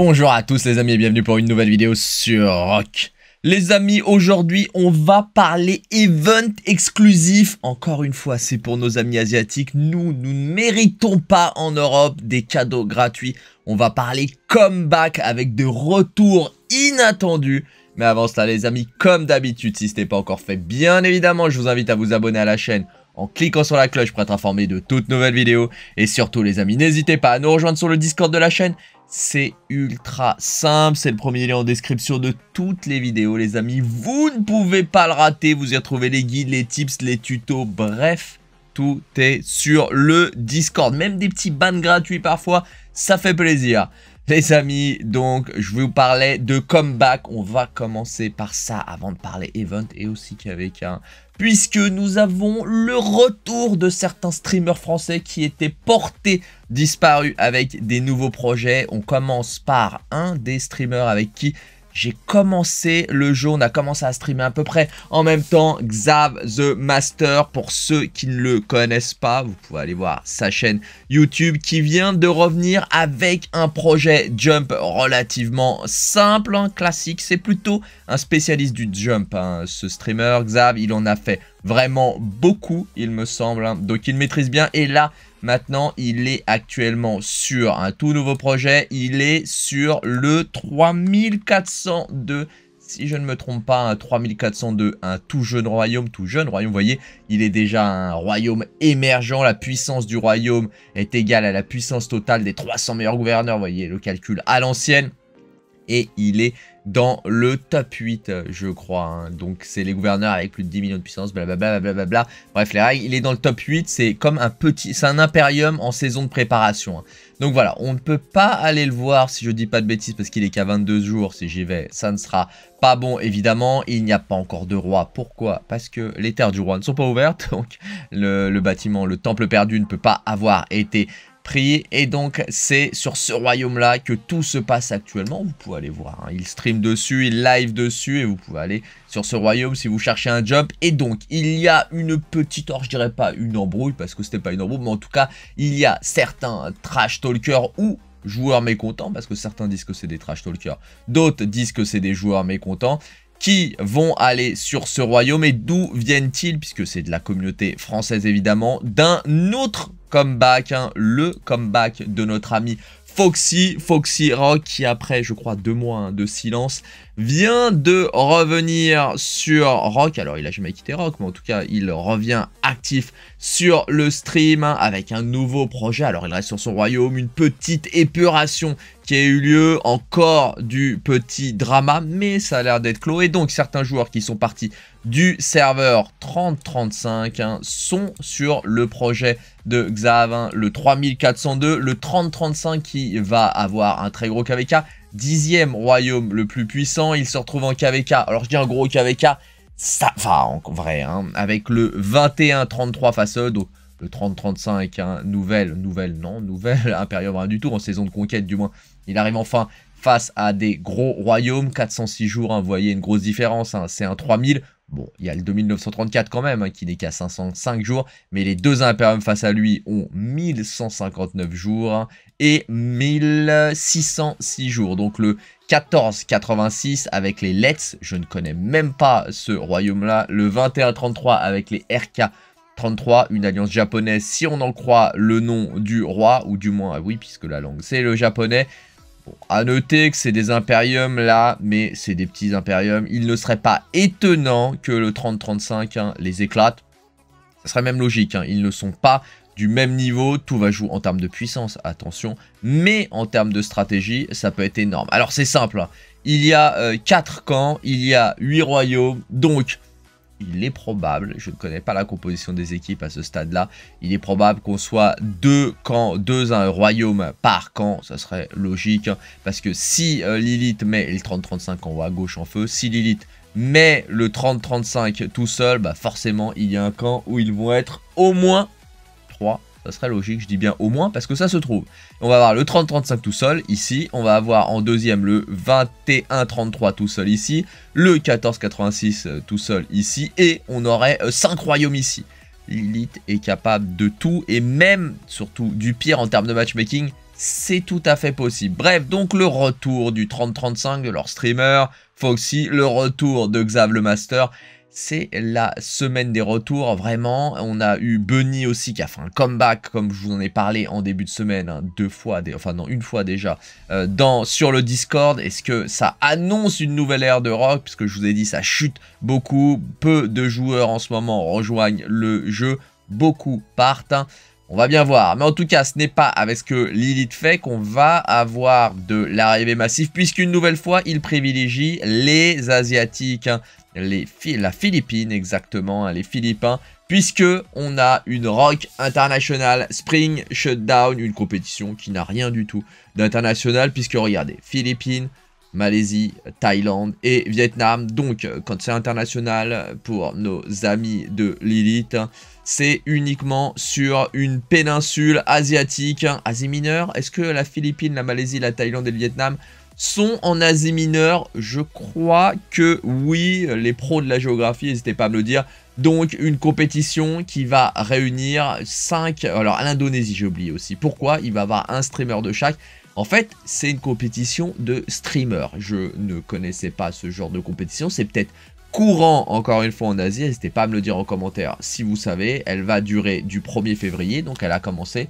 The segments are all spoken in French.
Bonjour à tous les amis et bienvenue pour une nouvelle vidéo sur Rock. Les amis, aujourd'hui on va parler event exclusif. Encore une fois, c'est pour nos amis asiatiques. Nous, nous ne méritons pas en Europe des cadeaux gratuits. On va parler comeback avec des retours inattendus. Mais avant cela les amis, comme d'habitude, si ce n'est pas encore fait, bien évidemment, je vous invite à vous abonner à la chaîne en cliquant sur la cloche pour être informé de toutes nouvelles vidéos. Et surtout les amis, n'hésitez pas à nous rejoindre sur le Discord de la chaîne c'est ultra simple, c'est le premier lien en description de toutes les vidéos les amis. Vous ne pouvez pas le rater, vous y retrouvez les guides, les tips, les tutos, bref, tout est sur le Discord. Même des petits bans gratuits parfois, ça fait plaisir. Les amis, donc je vais vous parler de comeback. On va commencer par ça avant de parler event et aussi qu'avec un hein. puisque nous avons le retour de certains streamers français qui étaient portés disparus avec des nouveaux projets. On commence par un des streamers avec qui j'ai commencé le jeu, on a commencé à streamer à peu près en même temps Xav the Master. Pour ceux qui ne le connaissent pas, vous pouvez aller voir sa chaîne YouTube qui vient de revenir avec un projet jump relativement simple, classique. C'est plutôt un spécialiste du jump, hein, ce streamer Xav. Il en a fait vraiment beaucoup, il me semble. Hein. Donc il maîtrise bien. Et là, Maintenant, il est actuellement sur un tout nouveau projet. Il est sur le 3402 si je ne me trompe pas, un 3402, un tout jeune royaume, tout jeune royaume, vous voyez, il est déjà un royaume émergent, la puissance du royaume est égale à la puissance totale des 300 meilleurs gouverneurs, vous voyez, le calcul à l'ancienne, et il est dans le top 8, je crois. Hein. Donc, c'est les gouverneurs avec plus de 10 millions de puissance, blablabla. Bref, les règles, il est dans le top 8. C'est comme un petit... C'est un impérium en saison de préparation. Hein. Donc voilà, on ne peut pas aller le voir si je dis pas de bêtises parce qu'il est qu'à 22 jours. Si j'y vais, ça ne sera pas bon évidemment. Il n'y a pas encore de roi. Pourquoi Parce que les terres du roi ne sont pas ouvertes. Donc le bâtiment, le temple perdu ne peut pas avoir été et donc, c'est sur ce royaume-là que tout se passe actuellement. Vous pouvez aller voir. Hein. Il stream dessus, il live dessus. Et vous pouvez aller sur ce royaume si vous cherchez un job. Et donc, il y a une petite, or je dirais pas une embrouille parce que c'était pas une embrouille, mais en tout cas, il y a certains trash talkers ou joueurs mécontents, parce que certains disent que c'est des trash talkers, d'autres disent que c'est des joueurs mécontents, qui vont aller sur ce royaume et d'où viennent-ils, puisque c'est de la communauté française évidemment, d'un autre comeback, hein, le comeback de notre ami Foxy, Foxy Rock, qui après, je crois, deux mois hein, de silence, vient de revenir sur Rock. Alors, il a jamais quitté Rock, mais en tout cas, il revient actif sur le stream hein, avec un nouveau projet. Alors, il reste sur son royaume, une petite épuration qui a eu lieu, encore du petit drama, mais ça a l'air d'être clos. Et donc certains joueurs qui sont partis du serveur 3035 hein, sont sur le projet de Xav, hein, le 3402, le 3035 qui va avoir un très gros KVK, dixième royaume le plus puissant, il se retrouve en KVK. Alors je dis un gros KVK, ça va en vrai, hein, avec le 21-33 face à le 30-35, un hein, nouvelle, nouvelle, non, nouvelle impérium rien du tout, en saison de conquête du moins, il arrive enfin face à des gros royaumes, 406 jours, hein, vous voyez une grosse différence, hein. c'est un 3000. Bon, il y a le 2934 quand même, hein, qui n'est qu'à 505 jours, mais les deux impériums face à lui ont 1159 jours et 1606 jours. Donc le 1486 avec les Let's, je ne connais même pas ce royaume-là. Le 2133 avec les RK 33, une alliance japonaise si on en croit le nom du roi, ou du moins, ah oui, puisque la langue c'est le japonais. A à noter que c'est des impériums là, mais c'est des petits impériums. Il ne serait pas étonnant que le 30-35 hein, les éclate. Ça serait même logique, hein. ils ne sont pas du même niveau, tout va jouer en termes de puissance, attention, mais en termes de stratégie, ça peut être énorme. Alors c'est simple, hein. il y a 4 euh, camps, il y a 8 royaumes, donc il est probable, je ne connais pas la composition des équipes à ce stade-là, il est probable qu'on soit deux camps, deux un royaume par camp, ça serait logique, parce que si euh, Lilith met le 30-35 en haut à gauche en feu, si Lilith met le 30-35 tout seul, bah forcément il y a un camp où ils vont être au moins 3 ça serait logique, je dis bien au moins, parce que ça se trouve. On va avoir le 30-35 tout seul ici. On va avoir en deuxième le 21-33 tout seul ici. Le 14-86 euh, tout seul ici. Et on aurait 5 euh, royaumes ici. L'élite est capable de tout et même, surtout, du pire en termes de matchmaking. C'est tout à fait possible. Bref, donc le retour du 30-35 de leur streamer, Foxy, le retour de Xav le Master c'est la semaine des retours, vraiment. On a eu Bunny aussi qui a fait un comeback, comme je vous en ai parlé en début de semaine, hein, deux fois, enfin non, une fois déjà, euh, dans, sur le Discord. Est-ce que ça annonce une nouvelle ère de rock Puisque je vous ai dit, ça chute beaucoup. Peu de joueurs en ce moment rejoignent le jeu, beaucoup partent. Hein. On va bien voir. Mais en tout cas, ce n'est pas avec ce que Lilith fait qu'on va avoir de l'arrivée massive, puisqu'une nouvelle fois, il privilégie les Asiatiques. Hein les, la Philippine exactement, hein, les Philippins, puisque on a une Rock International Spring Shutdown, une compétition qui n'a rien du tout d'international, puisque regardez, Philippines, Malaisie, Thaïlande et Vietnam. Donc, euh, quand c'est international pour nos amis de Lilith, hein, c'est uniquement sur une péninsule asiatique, hein. Asie mineure. Est-ce que la Philippine, la Malaisie, la Thaïlande et le Vietnam sont en Asie mineure. Je crois que oui, les pros de la géographie, n'hésitez pas à me le dire. Donc une compétition qui va réunir 5... Alors à l'Indonésie j'ai oublié aussi. Pourquoi Il va y avoir un streamer de chaque. En fait, c'est une compétition de streamers. Je ne connaissais pas ce genre de compétition. C'est peut-être courant encore une fois en Asie. N'hésitez pas à me le dire en commentaire si vous savez. Elle va durer du 1er février. Donc elle a commencé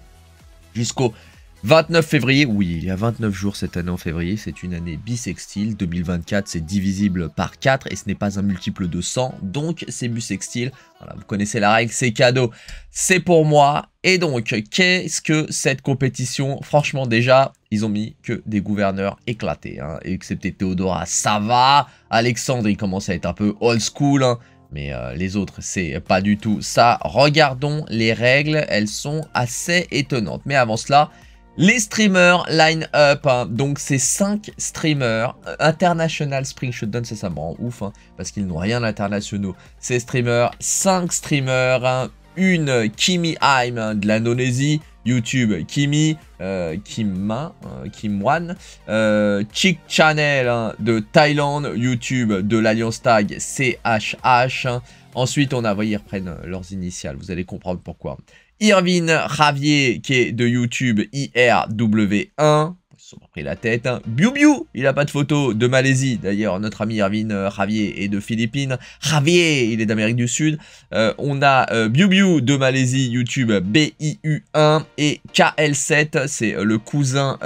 jusqu'au 29 février, oui, il y a 29 jours cette année en février, c'est une année bisextile, 2024 c'est divisible par 4 et ce n'est pas un multiple de 100, donc c'est bisextile, vous connaissez la règle, c'est cadeau, c'est pour moi, et donc qu'est-ce que cette compétition, franchement déjà, ils ont mis que des gouverneurs éclatés, hein. excepté Théodora, ça va, Alexandre il commence à être un peu old school, hein. Mais euh, les autres, c'est pas du tout ça. Regardons les règles, elles sont assez étonnantes. Mais avant cela, les streamers line up, hein. donc c'est 5 streamers, International Spring Shutdown, ça, ça me rend ouf, hein, parce qu'ils n'ont rien d'international. Ces streamers, 5 streamers, hein. une Kimi Haim de l'Indonésie, YouTube Kimi, euh, euh, Kim Wan, euh, Chick Channel de Thaïlande, YouTube de l'Alliance Tag CHH. Ensuite, on a, voyez, ils reprennent leurs initiales, vous allez comprendre pourquoi. Irvine Javier, qui est de YouTube IRW1. Ils se pris la tête. Hein. il n'a pas de photo de Malaisie. D'ailleurs, notre ami Irvine euh, Javier est de Philippines. Javier, il est d'Amérique du Sud. Euh, on a euh, de Malaisie, YouTube BIU1. Et KL7, c'est euh, le cousin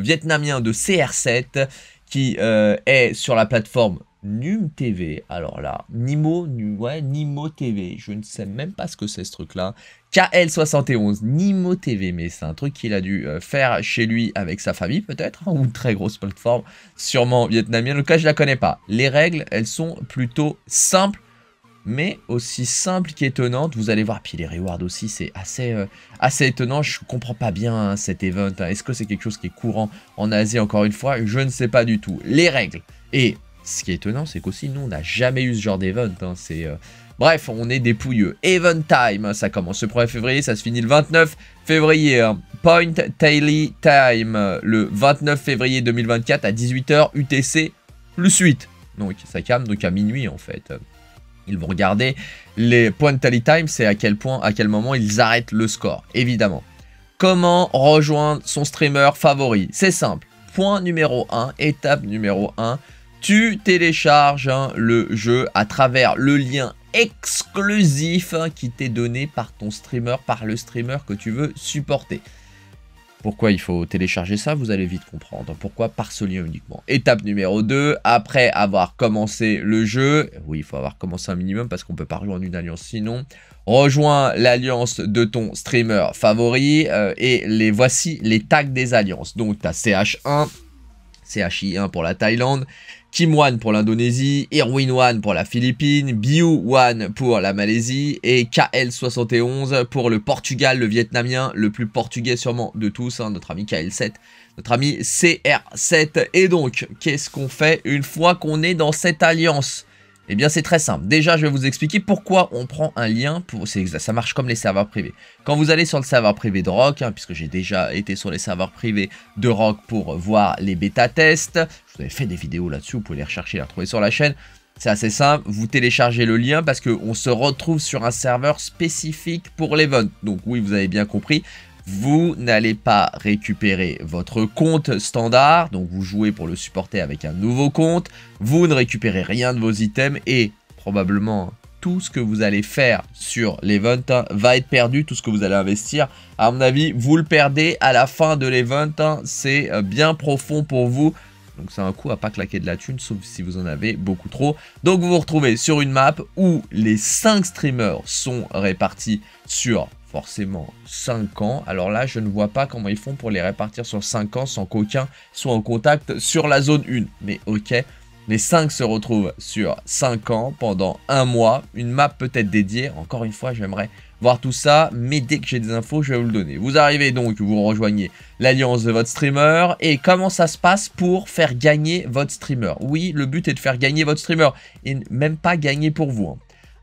vietnamien de CR7 qui est sur la plateforme Num TV. Alors là, Nimo, ouais, Nimo TV. Je ne sais même pas ce que c'est ce truc-là. KL71, Nimo TV, mais c'est un truc qu'il a dû euh, faire chez lui avec sa famille peut-être, hein, ou une très grosse plateforme, sûrement vietnamienne, le cas je la connais pas. Les règles, elles sont plutôt simples, mais aussi simples qu'étonnantes, Vous allez voir, puis les rewards aussi, c'est assez, euh, assez étonnant. Je comprends pas bien hein, cet event. Hein. Est-ce que c'est quelque chose qui est courant en Asie, encore une fois Je ne sais pas du tout. Les règles. Et ce qui est étonnant, c'est qu'aussi, nous, on n'a jamais eu ce genre d'event. C'est... Euh, Bref, on est dépouilleux. Event Time, hein, ça commence le 1er février, ça se finit le 29 février. Hein. Point Daily Time, euh, le 29 février 2024 à 18h UTC plus 8. Donc ça calme, donc à minuit en fait. Ils vont regarder les Point tally time, c'est à quel point, à quel moment ils arrêtent le score, évidemment. Comment rejoindre son streamer favori C'est simple. Point numéro 1, étape numéro 1, tu télécharges hein, le jeu à travers le lien exclusif hein, qui t'est donné par ton streamer, par le streamer que tu veux supporter. Pourquoi il faut télécharger ça Vous allez vite comprendre. Pourquoi par ce lien uniquement Étape numéro 2, après avoir commencé le jeu, oui, il faut avoir commencé un minimum parce qu'on peut pas rejoindre une alliance sinon, rejoins l'alliance de ton streamer favori euh, et les voici les tags des alliances. Donc tu as CH1, CHI1 pour la Thaïlande, Kim Wan pour l'Indonésie, Irwin One pour la Philippine, Biu One pour la Malaisie et KL71 pour le Portugal, le Vietnamien, le plus portugais sûrement de tous, hein, notre ami KL7, notre ami CR7. Et donc, qu'est-ce qu'on fait une fois qu'on est dans cette alliance eh bien, c'est très simple. Déjà, je vais vous expliquer pourquoi on prend un lien. Pour... Ça marche comme les serveurs privés. Quand vous allez sur le serveur privé de Rock, hein, puisque j'ai déjà été sur les serveurs privés de Rock pour voir les bêta-tests, je vous avais fait des vidéos là-dessus, vous pouvez les rechercher et les retrouver sur la chaîne. C'est assez simple, vous téléchargez le lien parce qu'on se retrouve sur un serveur spécifique pour l'event. Donc oui, vous avez bien compris, vous n'allez pas récupérer votre compte standard, donc vous jouez pour le supporter avec un nouveau compte, vous ne récupérez rien de vos items et probablement tout ce que vous allez faire sur l'event va être perdu, tout ce que vous allez investir. À mon avis, vous le perdez à la fin de l'event, c'est euh, bien profond pour vous. Donc c'est un coup à pas claquer de la thune, sauf si vous en avez beaucoup trop. Donc vous vous retrouvez sur une map où les 5 streamers sont répartis sur forcément 5 ans. Alors là, je ne vois pas comment ils font pour les répartir sur 5 ans sans qu'aucun soit en contact sur la zone 1. Mais ok, les 5 se retrouvent sur 5 ans pendant un mois. Une map peut-être dédiée. Encore une fois, j'aimerais voir tout ça, mais dès que j'ai des infos, je vais vous le donner. Vous arrivez donc, vous rejoignez l'alliance de votre streamer, et comment ça se passe pour faire gagner votre streamer Oui, le but est de faire gagner votre streamer, et même pas gagner pour vous. Hein.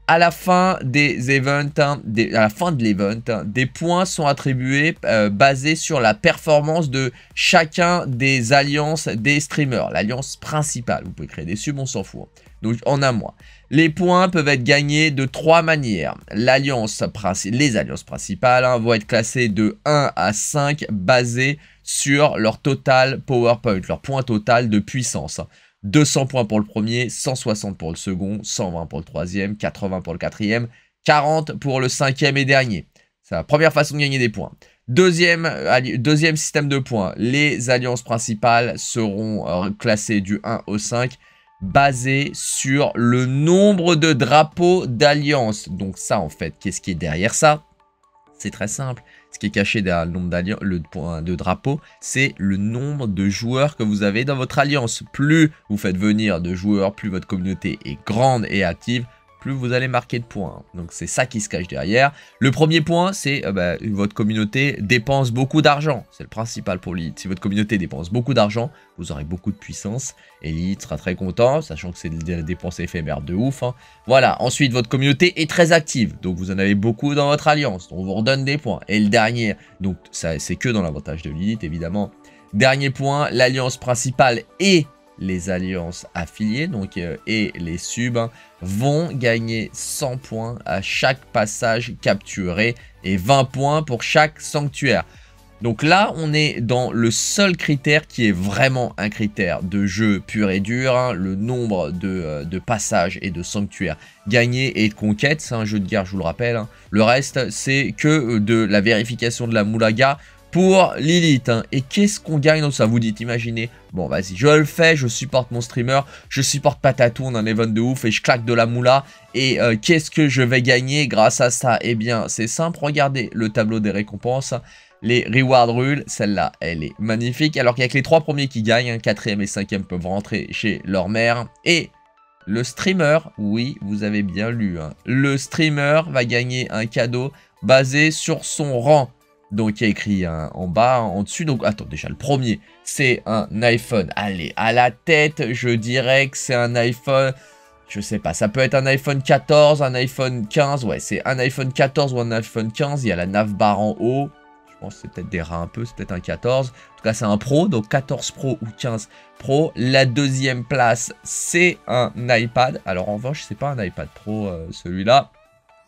À la fin des events, hein, à la fin de l'event, hein, des points sont attribués euh, basés sur la performance de chacun des alliances des streamers, l'alliance principale. Vous pouvez créer des subs, on s'en fout. Donc en un mois. Les points peuvent être gagnés de trois manières. les alliances principales hein, vont être classées de 1 à 5 basées sur leur total PowerPoint, leur point total de puissance. 200 points pour le premier, 160 pour le second, 120 pour le troisième, 80 pour le quatrième, 40 pour le cinquième et dernier. C'est la première façon de gagner des points. deuxième système de points, les alliances principales seront euh, classées du 1 au 5 basé sur le nombre de drapeaux d'alliance. Donc ça, en fait, qu'est-ce qui est derrière ça C'est très simple. Ce qui est caché derrière le nombre le, de drapeaux, c'est le nombre de joueurs que vous avez dans votre alliance. Plus vous faites venir de joueurs, plus votre communauté est grande et active, plus vous allez marquer de points. Donc c'est ça qui se cache derrière. Le premier point, c'est euh, bah, votre communauté dépense beaucoup d'argent. C'est le principal pour l'élite. Si votre communauté dépense beaucoup d'argent, vous aurez beaucoup de puissance. Et l'élite sera très content, sachant que c'est des dépenses éphémères de ouf. Hein. Voilà, ensuite, votre communauté est très active. Donc vous en avez beaucoup dans votre alliance. On vous redonne des points. Et le dernier, donc c'est que dans l'avantage de l'élite, évidemment. Dernier point, l'alliance principale est les alliances affiliées donc, euh, et les subs hein, vont gagner 100 points à chaque passage capturé et 20 points pour chaque sanctuaire. Donc là, on est dans le seul critère qui est vraiment un critère de jeu pur et dur, hein, le nombre euh, de, passages et de sanctuaires gagnés et de conquêtes, c'est un jeu de guerre, je vous le rappelle. Hein. Le reste, c'est que euh, de la vérification de la moulaga pour Lilith. Hein. Et qu'est-ce qu'on gagne donc ça Vous dites, imaginez, bon vas-y, je le fais, je supporte mon streamer, je supporte Patatoon, un event de ouf, et je claque de la moula. Et euh, qu'est-ce que je vais gagner grâce à ça Eh bien, c'est simple, regardez le tableau des récompenses. Les reward rules, celle-là, elle est magnifique. Alors qu'il que les trois premiers qui gagnent, 4 hein, quatrième et cinquième peuvent rentrer chez leur mère. Et le streamer, oui, vous avez bien lu, hein. le streamer va gagner un cadeau basé sur son rang. Donc il y a écrit en bas, en dessus. Donc attends, déjà le premier, c'est un iPhone. Allez, à la tête, je dirais que c'est un iPhone. Je sais pas, ça peut être un iPhone 14, un iPhone 15. Ouais, c'est un iPhone 14 ou un iPhone 15. Il y a la navbar en haut. Je pense que c'est peut-être des rats un peu, c'est peut-être un 14. En tout cas, c'est un Pro, donc 14 Pro ou 15 Pro. La deuxième place, c'est un iPad. Alors en revanche, c'est pas un iPad Pro euh, celui-là.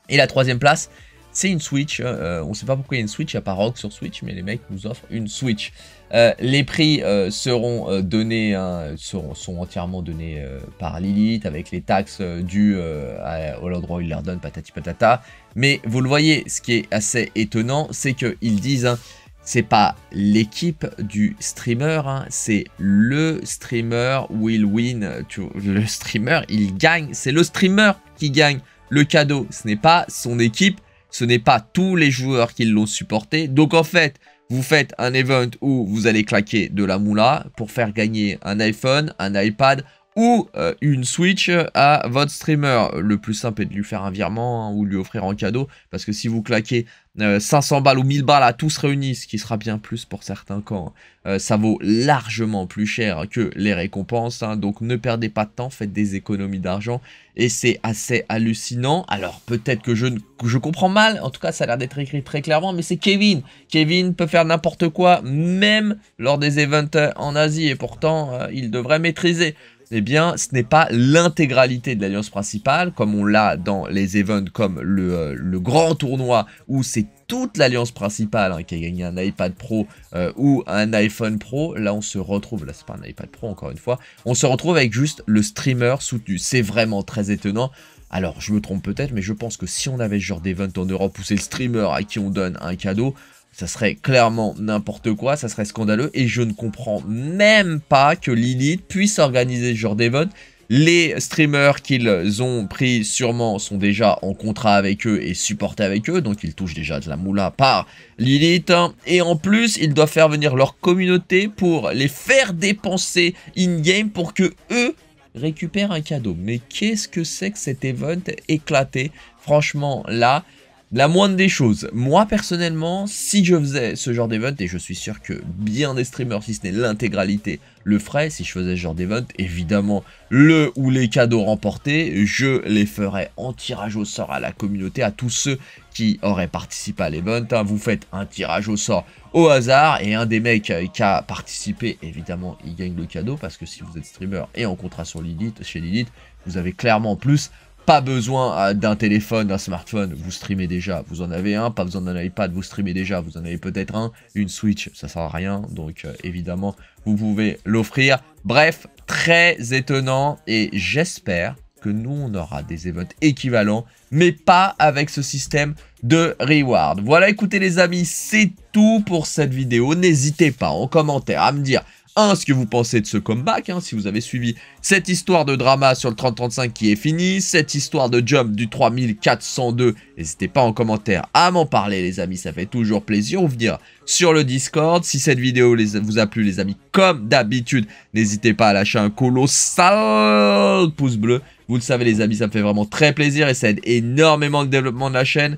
Et la troisième place, c'est une Switch. Hein, euh, on ne sait pas pourquoi il y a une Switch, il n'y a pas Rock sur Switch, mais les mecs nous offrent une Switch. Euh, les prix euh, seront donnés, hein, sont entièrement donnés par Lilith avec les taxes dues à, l'endroit où il leur donne patati patata. Mais vous le voyez, ce qui est assez étonnant, c'est qu'ils disent. Hein, c'est pas l'équipe du streamer, c'est le streamer will win. le streamer, il gagne. C'est le streamer qui gagne le cadeau. Ce n'est pas son équipe ce n'est pas tous les joueurs qui l'ont supporté. Donc en fait, vous faites un event où vous allez claquer de la moula pour faire gagner un iPhone, un iPad ou euh, une Switch à votre streamer. Le plus simple est de lui faire un virement hein, ou lui offrir un cadeau, parce que si vous claquez 500 euh, balles ou 1000 balles à tous réunis, ce qui sera bien plus pour certains camps, hein, euh, ça vaut largement plus cher que les récompenses. Hein. donc ne perdez pas de temps, faites des économies d'argent, et c'est assez hallucinant. Alors peut-être que je, je comprends mal, en tout cas ça a l'air d'être écrit très clairement, mais c'est Kevin. Kevin peut faire n'importe quoi, même lors des events en Asie, et pourtant il devrait maîtriser eh bien, ce n'est pas l'intégralité de l'alliance principale, comme on l'a dans les events comme le, euh, grand tournoi où c'est toute l'alliance principale hein, qui a gagné un iPad Pro euh, ou un iPhone Pro. Là, on se retrouve, là, c'est pas un iPad Pro encore une fois, on se retrouve avec juste le streamer soutenu. C'est vraiment très étonnant. Alors, je me trompe peut-être, mais je pense que si on avait ce genre d'event en Europe où c'est le streamer à qui on donne un cadeau, ça serait clairement n'importe quoi, ça serait scandaleux. Et je ne comprends même pas que Lilith puisse organiser ce genre d'event. Les streamers qu'ils ont pris sûrement sont déjà en contrat avec eux et supportés avec eux, donc ils touchent déjà de la moula par Lilith. Hein. Et en plus, ils doivent faire venir leur communauté pour les faire dépenser in-game pour que eux récupèrent un cadeau. Mais qu'est-ce que c'est que cet event éclaté Franchement, là, la moindre des choses. Moi personnellement, si je faisais ce genre d'event, et je suis sûr que bien des streamers, si ce n'est l'intégralité, le ferait, si je faisais ce genre d'event, évidemment, le ou les cadeaux remportés, je les ferais en tirage au sort à la communauté, à tous ceux qui auraient participé à l'event. Hein. Vous faites un tirage au sort au hasard, et un des mecs euh, qui a participé, évidemment, il gagne le cadeau, parce que si vous êtes streamer et en contrat sur Lilith, chez Lilith, vous avez clairement plus pas besoin ah, d'un téléphone, d'un smartphone, vous streamez déjà, vous en avez un, pas besoin d'un iPad, vous streamez déjà, vous en avez peut-être un, une Switch, ça sert à rien, donc euh, évidemment, vous pouvez l'offrir. Bref, très étonnant et j'espère que nous, on aura des events équivalents, mais pas avec ce système de reward. Voilà, écoutez les amis, c'est tout pour cette vidéo. N'hésitez pas en commentaire à me dire ce que vous pensez de ce comeback, hein, si vous avez suivi cette histoire de drama sur le 3035 qui est fini, cette histoire de jump du 3402, n'hésitez pas en commentaire à m'en parler les amis, ça fait toujours plaisir, ou venir sur le Discord, si cette vidéo vous a plu les amis, comme d'habitude, n'hésitez pas à lâcher un colossal pouce bleu, vous le savez les amis, ça me fait vraiment très plaisir et ça aide énormément le développement de la chaîne,